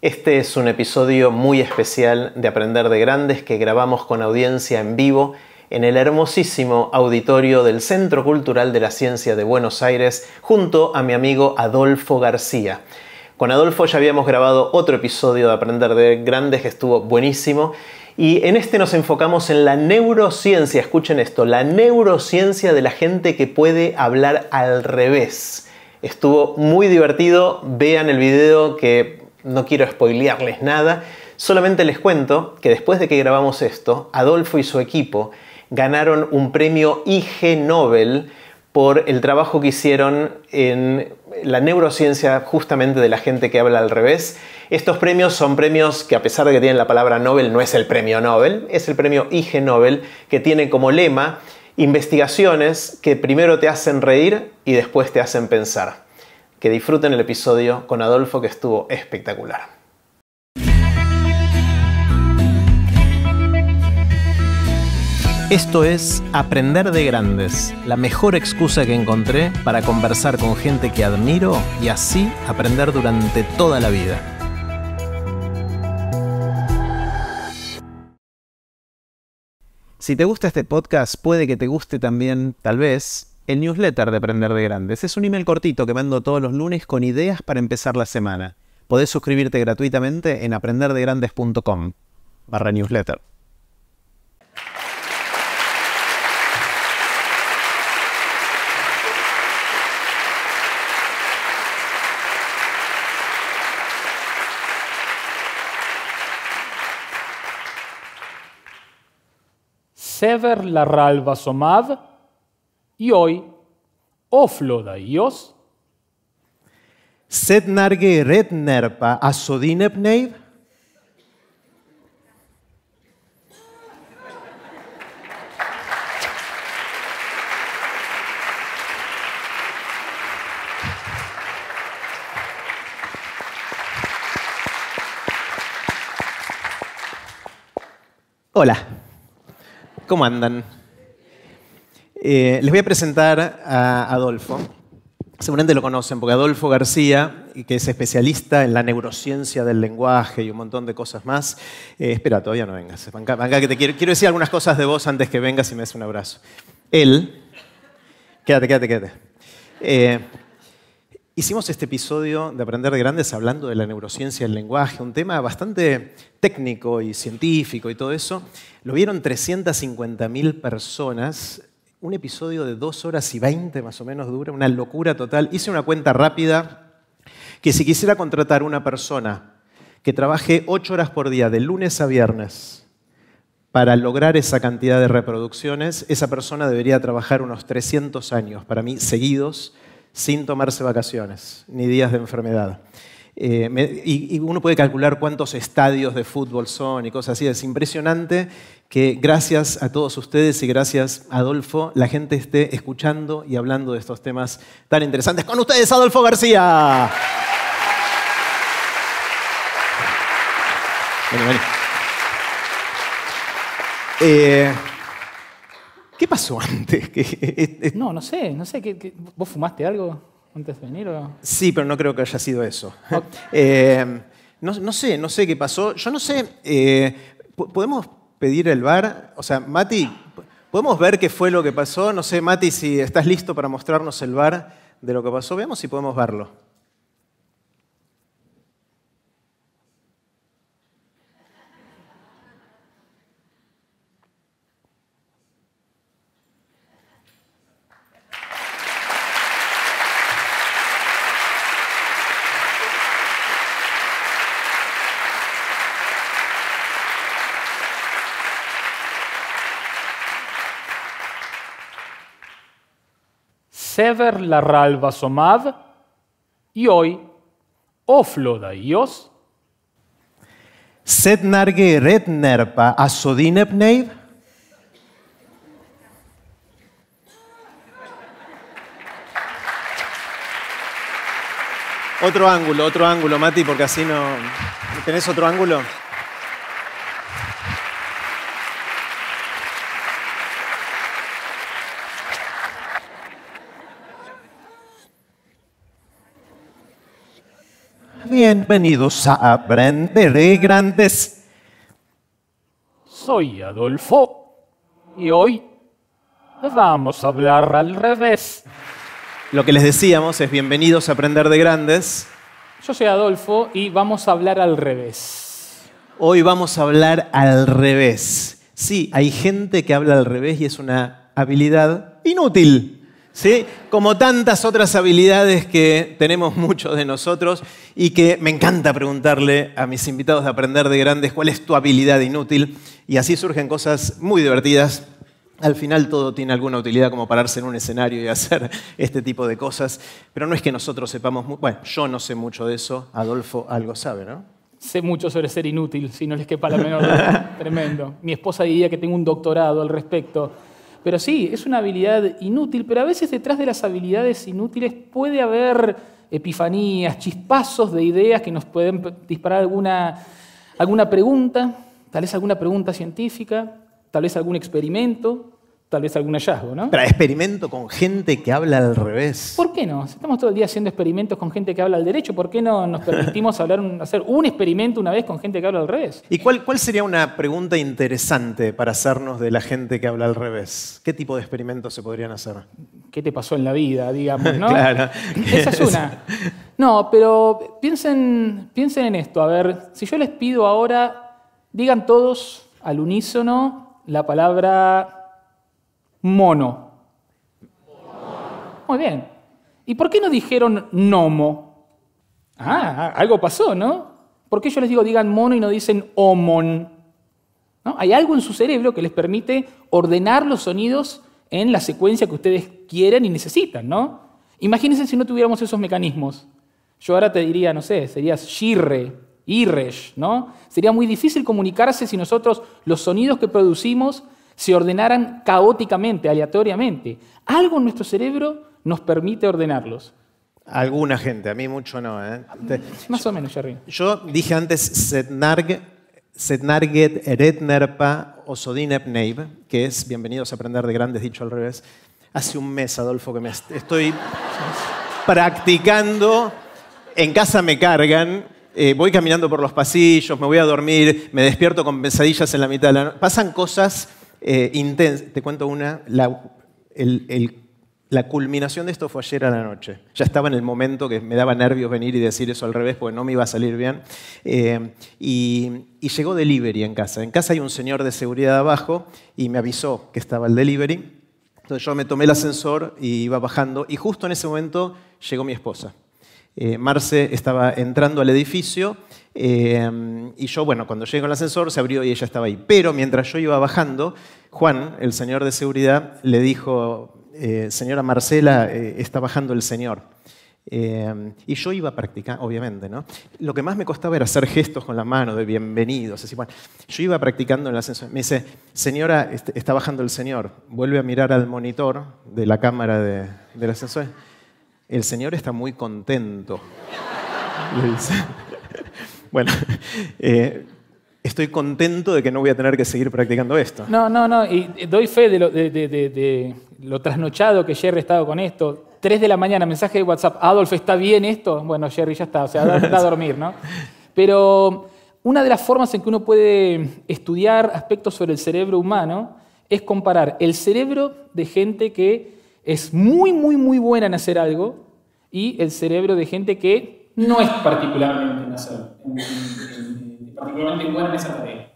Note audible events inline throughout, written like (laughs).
Este es un episodio muy especial de Aprender de Grandes que grabamos con audiencia en vivo en el hermosísimo auditorio del Centro Cultural de la Ciencia de Buenos Aires junto a mi amigo Adolfo García. Con Adolfo ya habíamos grabado otro episodio de Aprender de Grandes que estuvo buenísimo y en este nos enfocamos en la neurociencia, escuchen esto, la neurociencia de la gente que puede hablar al revés. Estuvo muy divertido, vean el video que no quiero spoilearles nada, solamente les cuento que después de que grabamos esto, Adolfo y su equipo ganaron un premio IG Nobel por el trabajo que hicieron en la neurociencia justamente de la gente que habla al revés. Estos premios son premios que a pesar de que tienen la palabra Nobel, no es el premio Nobel, es el premio IG Nobel que tiene como lema investigaciones que primero te hacen reír y después te hacen pensar que disfruten el episodio con Adolfo que estuvo espectacular. Esto es Aprender de Grandes, la mejor excusa que encontré para conversar con gente que admiro y así aprender durante toda la vida. Si te gusta este podcast, puede que te guste también, tal vez, el newsletter de Aprender de Grandes. Es un email cortito que mando todos los lunes con ideas para empezar la semana. Podés suscribirte gratuitamente en aprenderdegrandes.com barra newsletter. Sever la Somad y hoy, oflodaios. Oh Sed narge rednerpa asodinepneid. Hola, ¿cómo andan? Eh, les voy a presentar a Adolfo. Seguramente lo conocen, porque Adolfo García, que es especialista en la neurociencia del lenguaje y un montón de cosas más. Eh, espera, todavía no vengas. Venga que te quiero, quiero decir algunas cosas de vos antes que vengas y me des un abrazo. Él, quédate, quédate, quédate. Eh, hicimos este episodio de Aprender de Grandes hablando de la neurociencia del lenguaje, un tema bastante técnico y científico y todo eso. Lo vieron 350.000 personas un episodio de dos horas y veinte más o menos dura, una locura total. Hice una cuenta rápida que si quisiera contratar una persona que trabaje ocho horas por día, de lunes a viernes, para lograr esa cantidad de reproducciones, esa persona debería trabajar unos 300 años, para mí, seguidos, sin tomarse vacaciones ni días de enfermedad. Eh, y, y, uno puede calcular cuántos estadios de fútbol son y cosas así. Es impresionante que gracias a todos ustedes y gracias Adolfo, la gente esté escuchando y hablando de estos temas tan interesantes. Con ustedes, Adolfo García. Eh, ¿Qué pasó (laughs) antes? no, no sé, no sé. vos fumaste algo antes de venir? Sí, pero no creo que haya sido eso. (laughs) Eh, no, sé, no sé qué pasó. Yo no sé, eh, ¿podemos pedir el bar? O sea, Mati, ¿podemos ver qué fue lo que pasó? No sé, Mati, si estás listo para mostrarnos el bar de lo que pasó, veamos si podemos verlo. Sever somad y hoy Oflodaios. Oh Sednarge Rednerpa Asodinepneiv. Otro ángulo, otro ángulo, Mati, porque así no. ¿Tenés otro ángulo? Bienvenidos a Aprender de Grandes. Soy Adolfo y hoy vamos a hablar al revés. Lo que les decíamos es bienvenidos a Aprender de Grandes. Yo soy Adolfo y vamos a hablar al revés. Hoy vamos a hablar al revés. Sí, hay gente que habla al revés y es una habilidad inútil. ¿sí? Como tantas otras habilidades que tenemos muchos de nosotros y que me encanta preguntarle a mis invitados de aprender de grandes cuál es tu habilidad inútil. Y así surgen cosas muy divertidas. Al final todo tiene alguna utilidad como pararse en un escenario y hacer (laughs) este tipo de cosas. Pero no es que nosotros sepamos, bueno, yo no sé mucho de eso, Adolfo algo sabe, ¿no? sé mucho sobre ser inútil, si no les quepa la menor (laughs) Tremendo. Mi esposa diría que tengo un doctorado al respecto. Pero sí, es una habilidad inútil, pero a veces detrás de las habilidades inútiles puede haber epifanías, chispazos de ideas que nos pueden disparar alguna, pregunta, tal vez alguna pregunta científica, tal vez algún experimento, tal vez algún hallazgo, ¿no? Para experimento con gente que habla al revés. ¿Por qué no? Si estamos todo el día haciendo experimentos con gente que habla al derecho, ¿por qué no nos permitimos (laughs) hablar hacer un experimento una vez con gente que habla al revés? ¿Y cuál, sería una pregunta interesante para hacernos de la gente que habla al revés? ¿Qué tipo de experimentos se podrían hacer? ¿Qué te pasó en la vida, digamos, (laughs) no? claro. Esa es una. (laughs) No, pero piensen, piensen en esto. A ver, si yo les pido ahora, digan todos al unísono la palabra Mono. Muy bien. ¿Y por qué no dijeron nomo? Ah, algo pasó, ¿no? ¿Por qué yo les digo digan mono y no dicen omon? Hay algo en su cerebro que les permite ordenar los sonidos en la secuencia que ustedes quieren y necesitan, ¿no? Imagínense si no tuviéramos esos mecanismos. Yo ahora te diría, no sé, serías shirre, irresh, ¿no? Sería muy difícil comunicarse si nosotros los sonidos que producimos se ordenaran caóticamente, aleatoriamente. Algo en nuestro cerebro nos permite ordenarlos. Alguna gente, a mí mucho no. ¿eh? Más o menos, Jerry. Yo dije antes setnarget Eretnerpa Eretnerpa Osodinepneib, que es Bienvenidos a Aprender de Grandes, dicho al revés. Hace un mes, Adolfo, que me estoy practicando. En casa me cargan, eh, voy caminando por los pasillos, me voy a dormir, me despierto con pesadillas en la mitad de la noche. Pasan cosas eh, Te cuento una. La, culminación de esto fue ayer a la noche. Ya estaba en el momento que me daba nervios venir y decir eso al revés porque no me iba a salir bien. Eh, y, llegó delivery en casa. En casa hay un señor de seguridad abajo y me avisó que estaba el delivery. Entonces yo me tomé el ascensor y iba bajando y justo en ese momento llegó mi esposa. Eh, Marce estaba entrando al edificio Em, y yo, bueno, cuando llegué con el ascensor se abrió y ella estaba ahí. Pero mientras yo iba bajando, Juan, el señor de seguridad, le dijo, eh, señora Marcela, eh, está bajando el señor. Em, y yo iba a practicar, obviamente, ¿no? Lo que más me costaba era hacer gestos con la mano de bienvenidos. Así, bueno, yo iba practicando en el ascensor. Me dice, señora, este, está bajando el señor. Vuelve a mirar al monitor de la cámara de, del ascensor. El señor está muy contento. Le dice. Bueno, (laughs) eh, estoy contento de que no voy a tener que seguir practicando esto. No, no, no, y doy fe de lo, trasnochado que Jerry ha estado con esto. Tres de la mañana, mensaje de WhatsApp, Adolf, ¿está bien esto? Bueno, Jerry ya está, o sea, está a dormir, ¿no? (laughs) Pero una de las formas en que uno puede estudiar aspectos sobre el cerebro humano es comparar el cerebro de gente que es muy, muy, muy buena en hacer algo y el cerebro de gente que no es particularmente en, buena en esa tarea.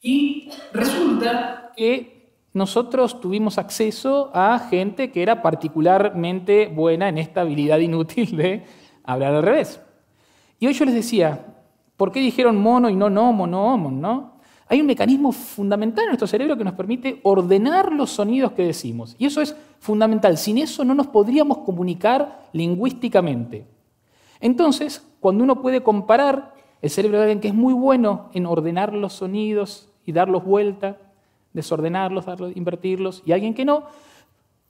Y resulta que nosotros tuvimos acceso a gente que era particularmente buena en esta habilidad inútil de hablar al revés. Y hoy yo les decía, ¿por qué dijeron mono y no nomo, no homo, no? Hay un mecanismo fundamental en nuestro cerebro que nos permite ordenar los sonidos que decimos. Y eso es fundamental. Sin eso no nos podríamos comunicar lingüísticamente. Entonces, cuando uno puede comparar el cerebro de alguien que es muy bueno en ordenar los sonidos y darlos vuelta, desordenarlos, invertirlos, y alguien que no,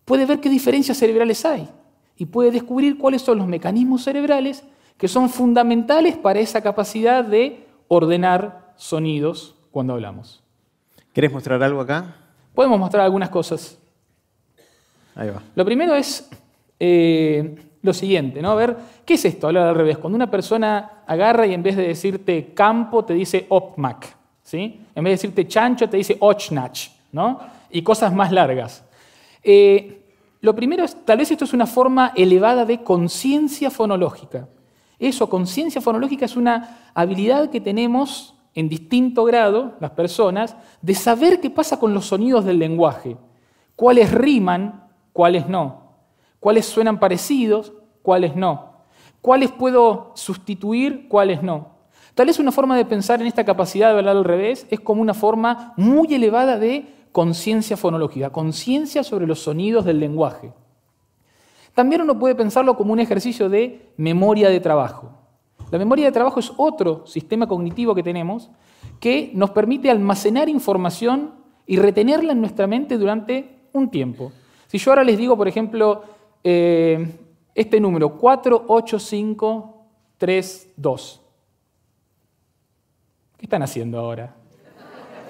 puede ver qué diferencias cerebrales hay y puede descubrir cuáles son los mecanismos cerebrales que son fundamentales para esa capacidad de ordenar sonidos cuando hablamos. ¿Querés mostrar algo acá? Podemos mostrar algunas cosas. Ahí va. Lo primero es eh, lo siguiente, ¿no? A ver, ¿qué es esto? Hablar al revés. Cuando una persona agarra y en vez de decirte campo, te dice opmac, ¿sí? En vez de decirte chancho, te dice ochnach, ¿no? Y cosas más largas. Eh, lo primero es, tal vez esto es una forma elevada de conciencia fonológica. Eso, conciencia fonológica es una habilidad que tenemos en distinto grado, las personas, de saber qué pasa con los sonidos del lenguaje, cuáles riman, cuáles no cuáles suenan parecidos, cuáles no, cuáles puedo sustituir, cuáles no. Tal vez una forma de pensar en esta capacidad de hablar al revés es como una forma muy elevada de conciencia fonológica, conciencia sobre los sonidos del lenguaje. También uno puede pensarlo como un ejercicio de memoria de trabajo. La memoria de trabajo es otro sistema cognitivo que tenemos que nos permite almacenar información y retenerla en nuestra mente durante un tiempo. Si yo ahora les digo, por ejemplo, eh, este número, 48532. ¿Qué están haciendo ahora?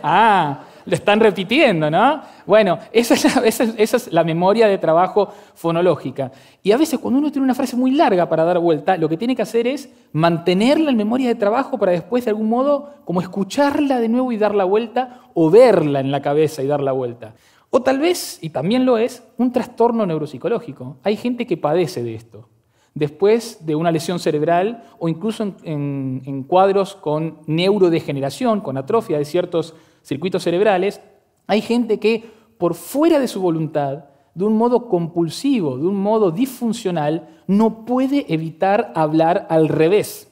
Ah, lo están repitiendo, ¿no? Bueno, esa es, la, esa es, la, memoria de trabajo fonológica. Y a veces cuando uno tiene una frase muy larga para dar vuelta, lo que tiene que hacer es mantenerla en memoria de trabajo para después de algún modo como escucharla de nuevo y dar la vuelta o verla en la cabeza y dar la vuelta. O tal vez, y también lo es, un trastorno neuropsicológico. Hay gente que padece de esto, después de una lesión cerebral o incluso en, cuadros con neurodegeneración, con atrofia de ciertos circuitos cerebrales. Hay gente que, por fuera de su voluntad, de un modo compulsivo, de un modo disfuncional, no puede evitar hablar al revés.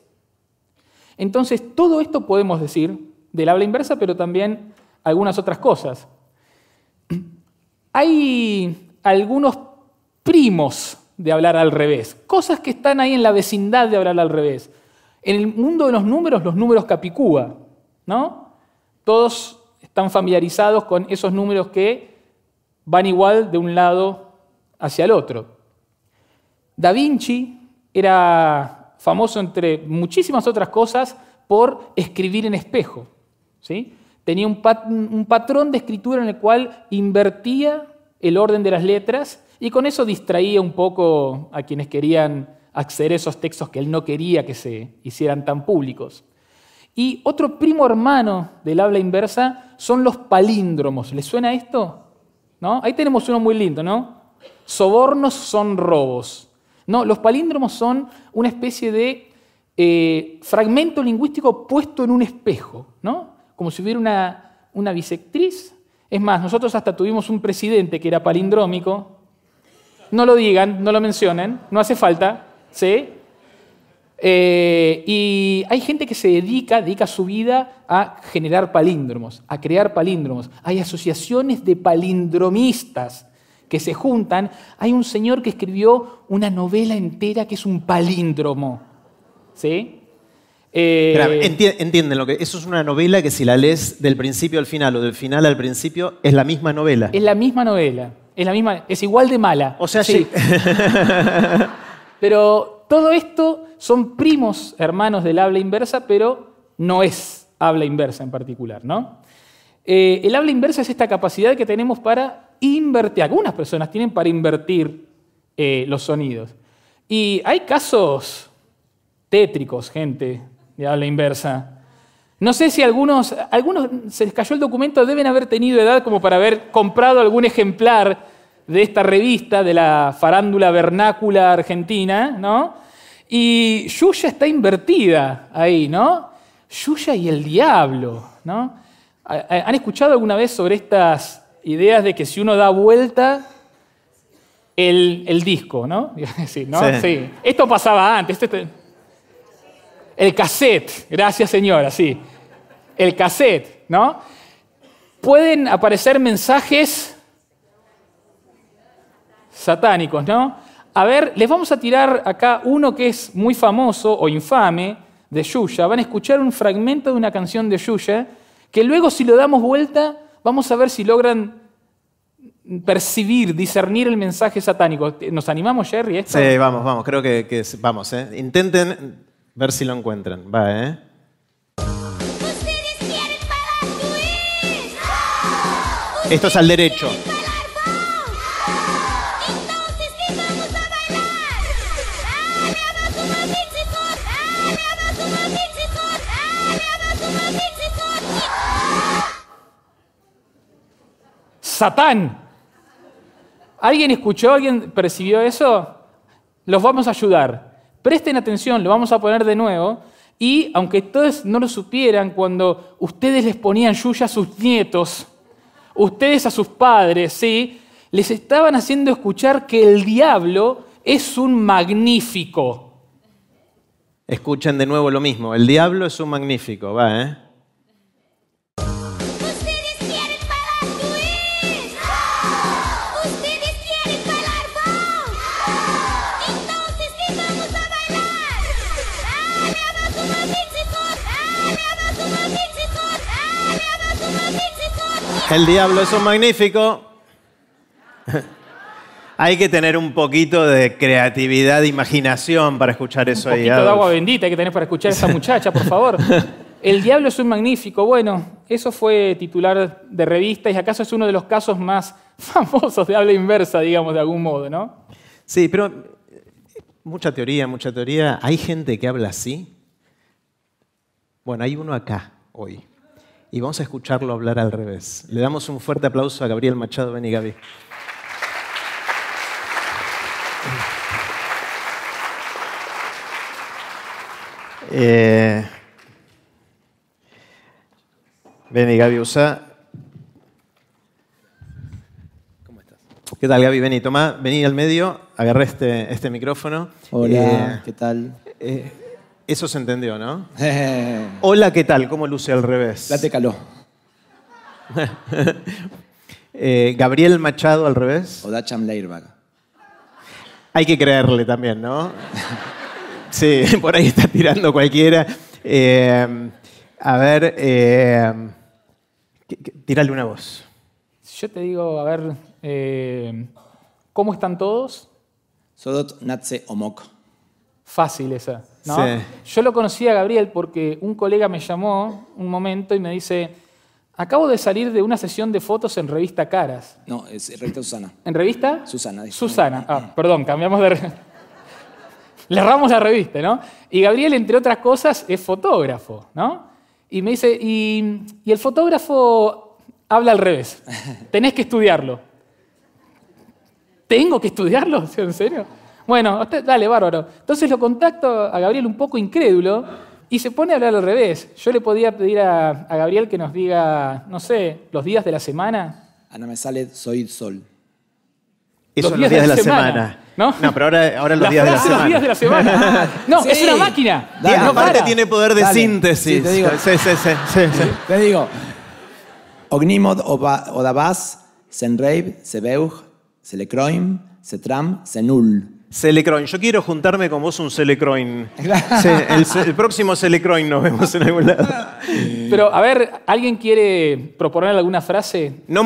Entonces, todo esto podemos decir del habla inversa, pero también algunas otras cosas. Hay algunos primos de hablar al revés, cosas que están ahí en la vecindad de hablar al revés. En el mundo de los números, los números capicúa, ¿no? Todos están familiarizados con esos números que van igual de un lado hacia el otro. Da Vinci era famoso entre muchísimas otras cosas por escribir en espejo, ¿sí? Tenía un, patrón de escritura en el cual invertía el orden de las letras y con eso distraía un poco a quienes querían acceder a esos textos que él no quería que se hicieran tan públicos. Y otro primo hermano del habla inversa son los palíndromos. ¿Les suena esto? ¿No? Ahí tenemos uno muy lindo, ¿no? Sobornos son robos. No, los palíndromos son una especie de eh, fragmento lingüístico puesto en un espejo, ¿no? como si hubiera una, una bisectriz. Es más, nosotros hasta tuvimos un presidente que era palindrómico. No lo digan, no lo mencionen, no hace falta, ¿sí? Eh, y hay gente que se dedica, dedica su vida a generar palíndromos, a crear palíndromos. Hay asociaciones de palindromistas que se juntan. Hay un señor que escribió una novela entera que es un palíndromo, ¿sí? Eh, entienden lo que eso es una novela que si la lees del principio al final o del final al principio es la misma novela. Es la misma novela, es la misma, es igual de mala. O sea, sí. (laughs) pero todo esto son primos hermanos del habla inversa, pero no es habla inversa en particular, ¿no? Eh, el habla inversa es esta capacidad que tenemos para invertir. Algunas personas tienen para invertir eh, los sonidos. Y hay casos tétricos, gente, la inversa. No sé si algunos, algunos se les cayó el documento, deben haber tenido edad como para haber comprado algún ejemplar de esta revista de la farándula vernácula argentina, ¿no? Y Yuya está invertida ahí, ¿no? Yuya y el diablo, ¿no? ¿Han escuchado alguna vez sobre estas ideas de que si uno da vuelta el, disco, ¿no? (laughs) Esto pasaba antes, este, este, el cassette, gracias señora, sí. El cassette, ¿no? Pueden aparecer mensajes satánicos, ¿no? A ver, les vamos a tirar acá uno que es muy famoso o infame de Yuya. Van a escuchar un fragmento de una canción de Yuya que luego si lo damos vuelta vamos a ver si logran percibir, discernir el mensaje satánico. ¿Nos animamos, Jerry? Sí, vamos, vamos, creo que, vamos. ¿eh? Intenten a ver si lo encuentran, va, ¿eh? ¿Ustedes quieren bailar duet? ¡No! Esto es al derecho. ¿Ustedes quieren bailar bounce? ¡No! Entonces, ¿qué vamos a bailar? ¡Dale, a más o más bichitos! ¡Dale, a más o más bichitos! ¡Dale, a más o más bichitos! ¡Satán! ¿Alguien escuchó? ¿Alguien percibió eso? Los vamos a ayudar. Presten atención, lo vamos a poner de nuevo. Y aunque todos no lo supieran, cuando ustedes les ponían Yuya a sus nietos, ustedes a sus padres, ¿sí? les estaban haciendo escuchar que el diablo es un magnífico. Escuchen de nuevo lo mismo, el diablo es un magnífico, va, ¿eh? El diablo es un magnífico. (laughs) Hay que tener un poquito de creatividad, de imaginación para escuchar eso ahí. Un poquito de agua bendita hay que tener para escuchar a esa (laughs) muchacha, por favor. El diablo es un magnífico. Bueno, eso fue titular de revista y acaso es uno de los casos más (laughs) famosos de habla inversa, digamos, de algún modo, ¿no? Sí, pero eh, mucha teoría, mucha teoría. ¿Hay gente que habla así? Bueno, hay uno acá hoy y vamos a escucharlo hablar al revés. Le damos un fuerte aplauso a Gabriel Machado. Ven Gabi. Gaby. Eh, Gaby Usa. ¿Cómo estás? ¿Qué tal, Gaby? Vení, toma vení al medio, agarré este, este micrófono. Hola, eh, ¿qué tal? Eh, eso se entendió, ¿no? (laughs) Hola, ¿qué tal? ¿Cómo luce al revés? Date caló. (laughs) Eh, Gabriel Machado al revés. O Dacham Chamleirbag. Hay que creerle también, ¿no? (laughs) sí, por ahí está tirando cualquiera. Eh, a ver, eh, tírale una voz. Yo te digo, a ver, eh, ¿cómo están todos? Sodot Natse Omok. Fácil esa. ¿no? Yo lo conocí a Gabriel porque un colega me llamó un momento y me dice, acabo de salir de una sesión de fotos en revista Caras. No, es revista Susana. ¿En revista? Susana. Susana. Ah, perdón, cambiamos de... (laughs) Le erramos la revista, ¿no? Y Gabriel, entre otras cosas, es fotógrafo, ¿no? Y me dice, y, y el fotógrafo habla al revés. (laughs) Tenés que estudiarlo. ¿Tengo que estudiarlo? (laughs) ¿En serio? Bueno, dale, bárbaro. Entonces lo contacto a Gabriel un poco incrédulo y se pone a hablar al revés. Yo le podía pedir a, Gabriel que nos diga, no sé, los días de la semana. Ana ah, me sale, soy sol. Eso los días, los días de la, semana. ¿No? pero ahora, ahora los, (laughs) días de la semana. los días de la semana. no, es una máquina. Y aparte tiene poder de síntesis. Sí, digo. Sí, sí, Te digo. Ognimod Odabas, Senreib, Sebeug, Selecroim, Setram, Senul. Selecroin. Yo quiero juntarme con vos un Selecroin. el, próximo Selecroin nos vemos en algún lado. Pero, a ver, ¿alguien quiere proponer alguna frase? No,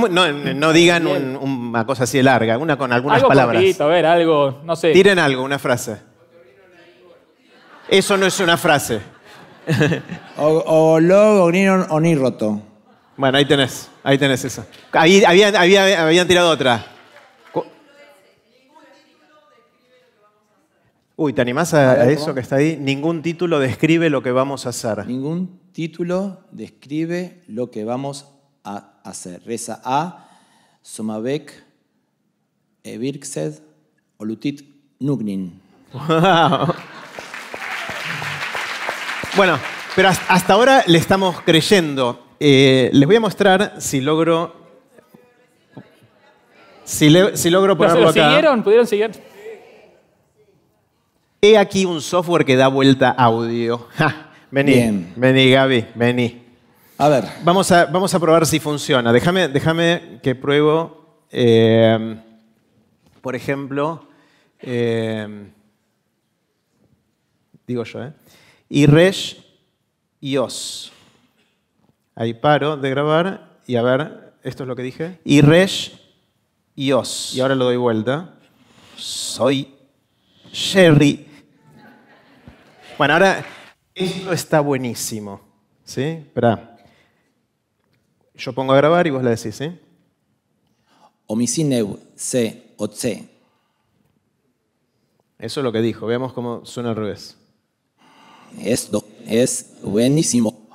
digan una cosa así larga, una con algunas algo palabras. a ver, algo, no sé. Tiren algo, una frase. Eso no es una frase. o, o logo, o ni roto. Bueno, ahí tenés, ahí tenés eso. habían tirado otra. Uy, ¿te animás a, eso que está ahí? Ningún título describe lo que vamos a hacer. Ningún título describe lo que vamos a hacer. Reza A, Somavek, Evirxed Olutit, Nugnin. Bueno, pero hasta ahora le estamos creyendo. Eh, les voy a mostrar si logro. Si, logro ponerlo ¿Pudieron seguir? He aquí un software que da vuelta audio. (laughs) vení, vení Gaby, vení. A ver. Vamos a, vamos a probar si funciona. Déjame, déjame que pruebo, eh, por ejemplo, eh, digo yo, ¿eh? y os. Ahí paro de grabar y a ver, esto es lo que dije. y os. Y ahora lo doy vuelta. Soy Sherry bueno, ahora, esto está buenísimo. ¿Sí? Espera. Yo pongo a grabar y vos la decís, ¿sí? c o c. Eso es lo que dijo. Veamos cómo suena al revés. Esto es buenísimo.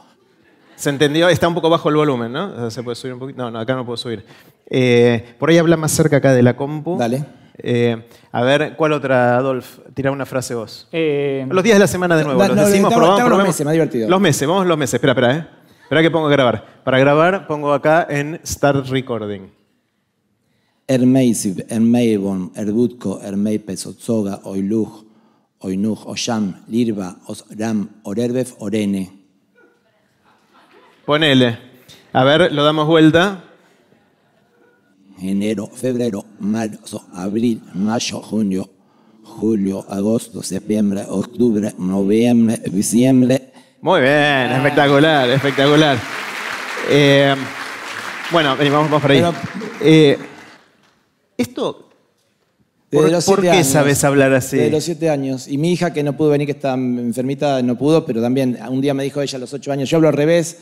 ¿Se entendió? Está un poco bajo el volumen, ¿no? Se puede subir un poquito. No, no acá no puedo subir. Eh, por ahí habla más cerca acá de la compu. Dale. Eh, a ver, ¿cuál otra, Adolf? Tira una frase vos. Eh, los días de la semana de nuevo. los decimos, probamos, los meses, ha divertido. Los meses, vamos los meses. Espera, espera, ¿eh? Espera que pongo a grabar. Para grabar, pongo acá en Start Recording. Ermeisiv, Ermeibon, Erbutko, Ermeipes, Otsoga, Oiluj, Oinuj, Oyam, Lirba, Osram, Orene. Ponele. A ver, lo damos vuelta enero, febrero, marzo, abril, mayo, junio, julio, agosto, septiembre, octubre, noviembre, diciembre. Muy bien, ah. espectacular, espectacular. Eh, bueno, venimos eh, por ahí. esto ¿Por, qué sabes hablar así? De los siete años. Y mi hija, que no pudo venir, que está enfermita, no pudo, pero también un día me dijo ella a los ocho años, yo hablo al revés,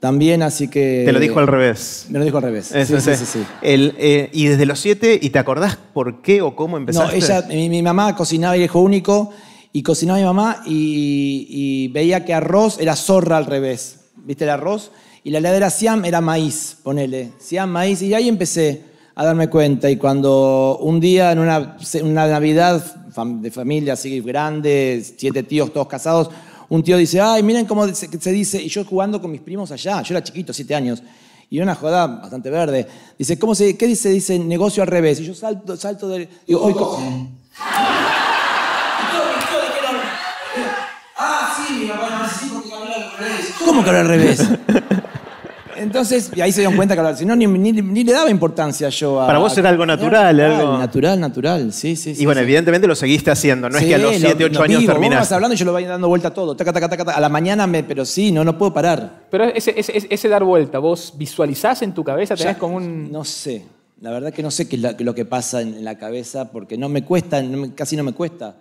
también, así que... Te lo dijo al revés. Me lo dijo al revés. Eh. sí, sí, sí, eh, y desde los siete, ¿y te acordás por qué o cómo empezaste? No, ella, mi, mamá cocinaba, hijo único, y cocinaba mi mamá y, veía que arroz era zorra al revés. ¿Viste el arroz? Y la heladera Siam era maíz, ponele. Siam, maíz. Y ahí empecé a darme cuenta. Y cuando un día, en una, una Navidad de familia así grande, siete tíos todos casados, un tío dice, ay, miren cómo se, dice, y yo jugando con mis primos allá, yo era chiquito, siete años, y una joda bastante verde, dice, ¿cómo se, ¿qué dice? Dice negocio al revés, y yo salto, salto del... Digo, cojo. Ah, sí, mi papá no porque al revés. ¿Cómo que al revés? (laughs) Entonces, y ahí se dieron cuenta que si no, ni, le daba importancia yo a. Para vos era algo natural, Natural, natural, sí, sí. Y bueno, evidentemente lo seguiste haciendo, no es que a los 7, 8 años vivo. hablando yo lo voy dando vuelta todo. a la mañana, me, pero sí, no, no puedo parar. Pero ese, ese, dar vuelta, ¿vos visualizás en tu cabeza? ¿Tenés como un.? No sé. La verdad que no sé qué es lo que pasa en la cabeza porque no me cuesta, casi no me cuesta.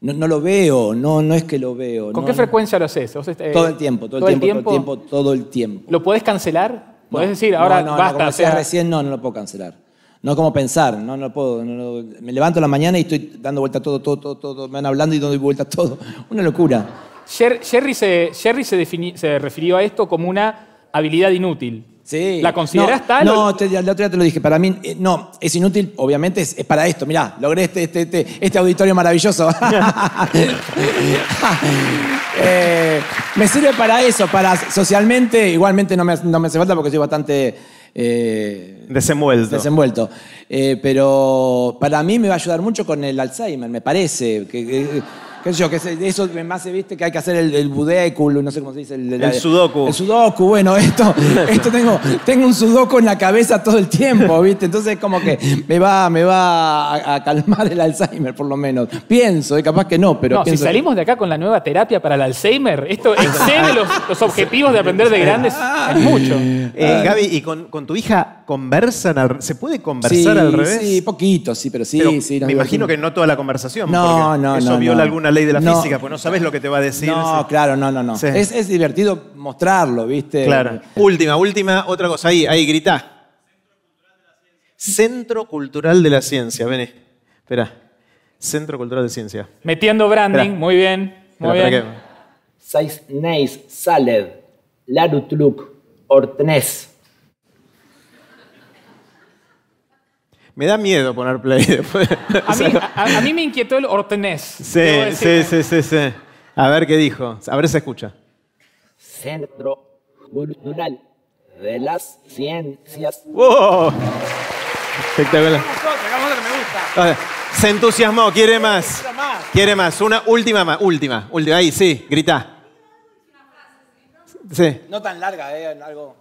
No, lo veo, no, no es que lo veo. ¿Con qué frecuencia lo haces? Este, todo el tiempo, todo, el, tiempo, todo el tiempo, ¿Lo puedes cancelar? puedes decir, ahora no, no, basta? sea... recién, no, no lo puedo cancelar. No como pensar, no, no puedo. me levanto a la mañana y estoy dando vuelta todo, todo, todo, todo. Me van hablando y doy vuelta a (laughs) todo. Una locura. Jerry, se refirió a esto como una habilidad inútil. ¿La consideras tal? No, te, otro día te lo dije. Para mí, eh, no, es inútil, obviamente, es, para esto. Mirá, logré este, este, este, este auditorio maravilloso. (laughs) Eh, me sirve para eso, para socialmente, igualmente no me, no me hace falta porque soy bastante. Eh, desenvuelto. Desenvuelto. pero para mí me va a ayudar mucho con el Alzheimer, me parece que eso más se viste que hay que hacer el, budéculo, no sé cómo se dice. El, sudoku. El sudoku, bueno, esto, (laughs) esto tengo, tengo un sudoku en la cabeza todo el tiempo, ¿viste? Entonces como que me va, me va a, calmar el Alzheimer, por lo menos. Pienso, y capaz que no, pero. No, si salimos de acá con la nueva terapia para el Alzheimer, esto excede los, objetivos de aprender de grandes es mucho. Eh, Gaby, ¿y con, con tu hija conversan se puede conversar al revés. Sí, poquito, sí, pero sí, pero sí. me imagino que no toda la conversación. porque no, Eso viola alguna ley de la física, pues no sabes lo que te va a decir. No, claro, no, no, no. Es, divertido mostrarlo, ¿viste? Claro. Última, última, otra cosa. Ahí, ahí, grita. Centro Cultural de la Ciencia. Vení. Espera. Centro Cultural de Ciencia. Metiendo branding, muy bien. Muy bien. Seis Neis, Saled, Larutluk, Ortnes. Me da miedo poner play (laughs) después. (laughs) A, mí, me inquietó el ortenés. Sí, sí, sí, sí, A ver qué dijo. A ver si se escucha. Centro Cultural de las Ciencias. ¡Wow! Espectacular. Se entusiasmó, quiere más. Quiere más. Una última más. Última, última. Ahí, sí, grita. Sí. No tan larga, ¿eh? Algo.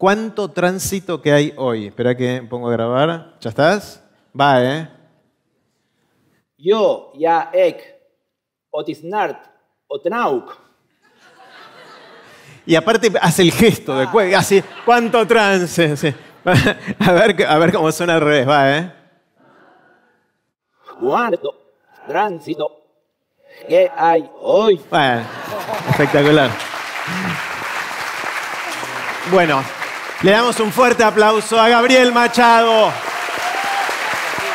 ¿Cuánto tránsito que hay hoy? Espera que pongo a grabar. ¿Ya estás? Va, ¿eh? Yo, ya, ek, otisnart, otnauk. Y aparte hace el gesto de cuelga, así, ¿cuánto tránsito? (laughs) A, ver, a ver cómo suena al revés, va, ¿eh? ¿Cuánto tránsito que hay hoy? Va, espectacular. Bueno, le damos un fuerte aplauso a Gabriel Machado.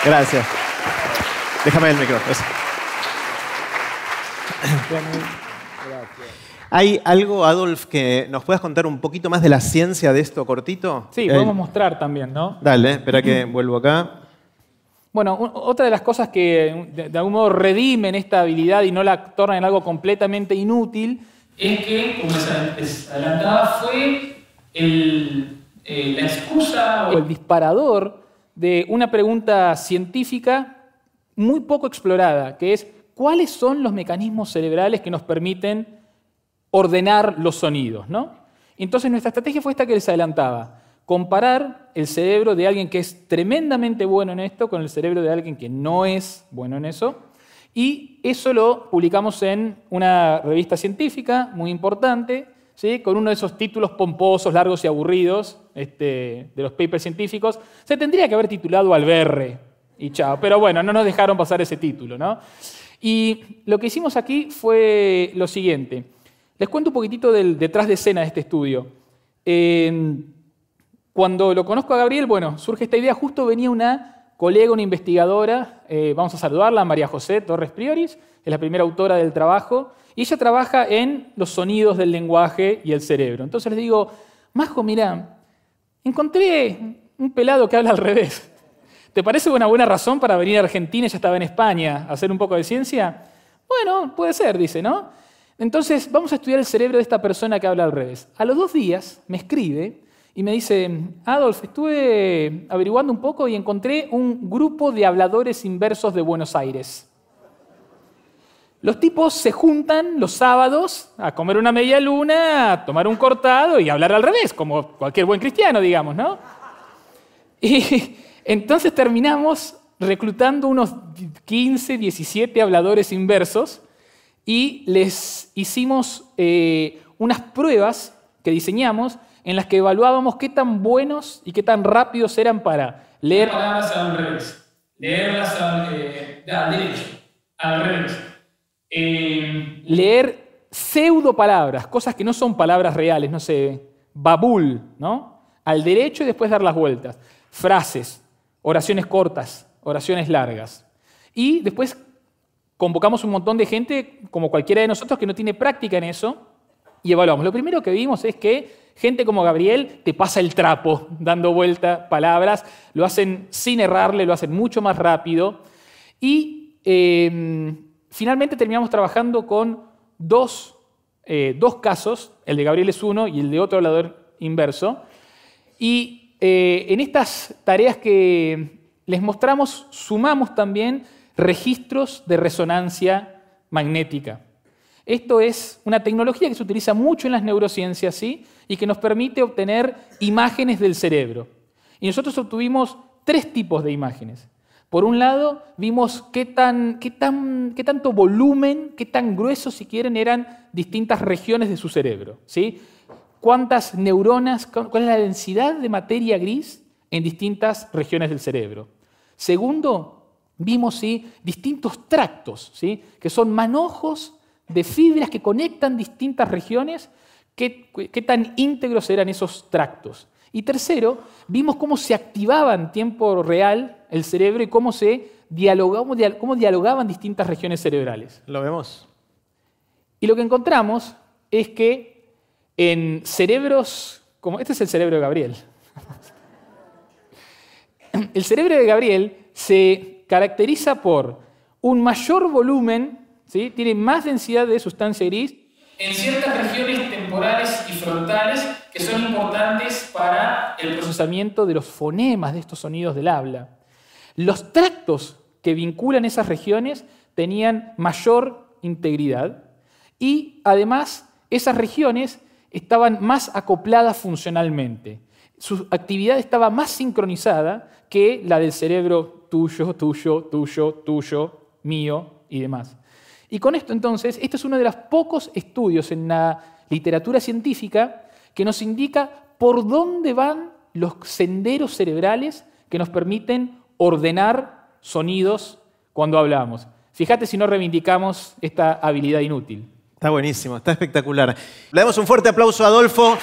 Gracias. Déjame el micrófono. ¿Hay algo, Adolf, que nos puedas contar un poquito más de la ciencia de esto cortito? Sí, eh, podemos mostrar también, ¿no? Dale, espera que vuelvo acá. Bueno, otra de las cosas que de, algún modo redimen esta habilidad y no la tornan en algo completamente inútil es que, como se adelantaba, fue el, eh, la excusa o el disparador de una pregunta científica muy poco explorada, que es cuáles son los mecanismos cerebrales que nos permiten ordenar los sonidos. ¿no? Entonces nuestra estrategia fue esta que les adelantaba, comparar el cerebro de alguien que es tremendamente bueno en esto con el cerebro de alguien que no es bueno en eso. Y eso lo publicamos en una revista científica muy importante con uno de esos títulos pomposos, largos y aburridos este, de los papers científicos, se tendría que haber titulado Alberre y chao. Pero bueno, no nos dejaron pasar ese título. Y lo que hicimos aquí fue lo siguiente. Les cuento un poquitito del detrás de escena de este estudio. cuando lo conozco a Gabriel, bueno, surge esta idea, justo venía una colega, una investigadora, eh, vamos a saludarla, María José Torres Prioris, es la primera autora del trabajo, y ella trabaja en los sonidos del lenguaje y el cerebro. Entonces le digo, Majo, mira, encontré un pelado que habla al revés. ¿Te parece una buena razón para venir a Argentina? ya estaba en España, a hacer un poco de ciencia. Bueno, puede ser, dice, ¿no? Entonces, vamos a estudiar el cerebro de esta persona que habla al revés. A los dos días me escribe y me dice, Adolf, estuve averiguando un poco y encontré un grupo de habladores inversos de Buenos Aires. Los tipos se juntan los sábados a comer una media luna, a tomar un cortado y hablar al revés, como cualquier buen cristiano, digamos, ¿no? Y (laughs) entonces terminamos reclutando unos 15, 17 habladores inversos y les hicimos eh, unas pruebas que diseñamos en las que evaluábamos qué tan buenos y qué tan rápidos eran para leer palabras al revés, leerlas al, eh, al derecho, al revés eh, leer pseudo palabras, cosas que no son palabras reales, no sé, babul, ¿no? Al derecho y después dar las vueltas. Frases, oraciones cortas, oraciones largas. Y después convocamos un montón de gente, como cualquiera de nosotros, que no tiene práctica en eso, y evaluamos. Lo primero que vimos es que gente como Gabriel te pasa el trapo, dando vueltas, palabras, lo hacen sin errarle, lo hacen mucho más rápido. Y em, Finalmente terminamos trabajando con eh, dos, casos, el de Gabriel es uno y el de otro hablador inverso. Y eh, en estas tareas que les mostramos, sumamos también registros de resonancia magnética. Esto es una tecnología que se utiliza mucho en las neurociencias y que nos permite obtener imágenes del cerebro. Y nosotros obtuvimos tres tipos de imágenes. Por un lado, vimos qué, tan, tanto volumen, qué tan grueso, si quieren, eran distintas regiones de su cerebro. ¿sí? ¿Cuántas neuronas, cuál es la densidad de materia gris en distintas regiones del cerebro? Segundo, vimos distintos tractos, ¿sí? que son manojos de fibras que conectan distintas regiones, qué tan íntegros eran esos tractos. Y tercero, vimos cómo se activaba en tiempo real el cerebro y cómo se dialogaban, cómo dialogaban distintas regiones cerebrales. Lo vemos. Y lo que encontramos es que en cerebros como este es el cerebro de Gabriel. (laughs) el cerebro de Gabriel se caracteriza por un mayor volumen, ¿sí? tiene más densidad de sustancia gris. En ciertas regiones y frontales que son importantes para el procesamiento de los fonemas de estos sonidos del habla. Los tractos que vinculan esas regiones tenían mayor integridad y además esas regiones estaban más acopladas funcionalmente. Su actividad estaba más sincronizada que la del cerebro tuyo, tuyo, tuyo, tuyo, mío y demás. Y con esto entonces, este es uno de los pocos estudios en la literatura científica que nos indica por dónde van los senderos cerebrales que nos permiten ordenar sonidos cuando hablamos. Fíjate si no reivindicamos esta habilidad inútil. Está buenísimo, está espectacular. Le damos un fuerte aplauso a Adolfo.